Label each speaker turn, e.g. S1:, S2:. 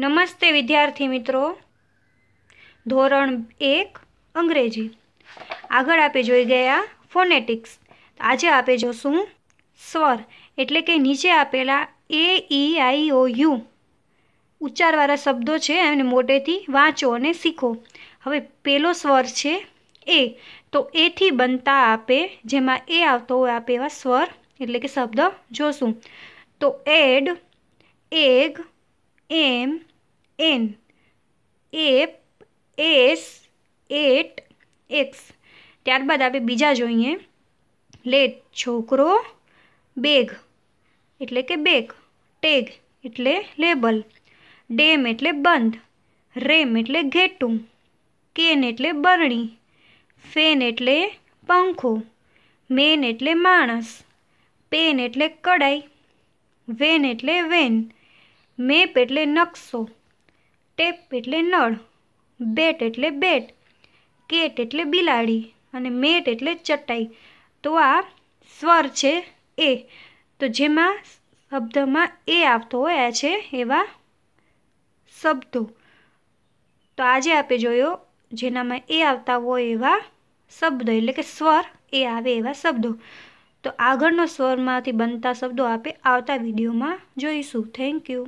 S1: નમસ્તે વિદ્યાર્થી મિત્રો ધોરણ એક અંગ્રેજી આગળ આપણે જોઈ ગયા ફોનેટિક્સ આજે આપણે જોશું સ્વર એટલે કે નીચે આપેલા એ ઈ આઈ ઓ યુ ઉચ્ચારવાળા શબ્દો છે એને મોટેથી વાંચો અને શીખો હવે પેલો સ્વર છે એ તો એથી બનતા આપે જેમાં એ આવતો હોય આપે એવા સ્વર એટલે કે શબ્દ જોશું તો ed egg em en ep es et ex ત્યારબાદ આપણે બીજા જોઈએ લેટ છોકરો બેગ એટલે કે બેગ ટેગ એટલે લેબલ ડેમ એટલે બંધ રેમ એટલે ઘેટું કેન એટલે બરણી ફેન એટલે પંખો મેન એટલે માણસ પેન એટલે કડાઈ વેન એટલે વેન મેપ એટલે નકશો ટેપ એટલે નળ બેટ એટલે બેટ કેટ એટલે બિલાડી અને મેટ એટલે ચટાઈ તો આ સ્વર છે એ તો જેમાં શબ્દમાં એ આવતો હોય છે એવા શબ્દો તો આજે આપણે જોયો જેનામાં એ આવતા હોય એવા શબ્દો એટલે કે સ્વર એ આવે એવા શબ્દો તો આગળનો સ્વરમાંથી બનતા શબ્દો આપણે આવતા વિડીયોમાં જોઈશું થેન્ક યુ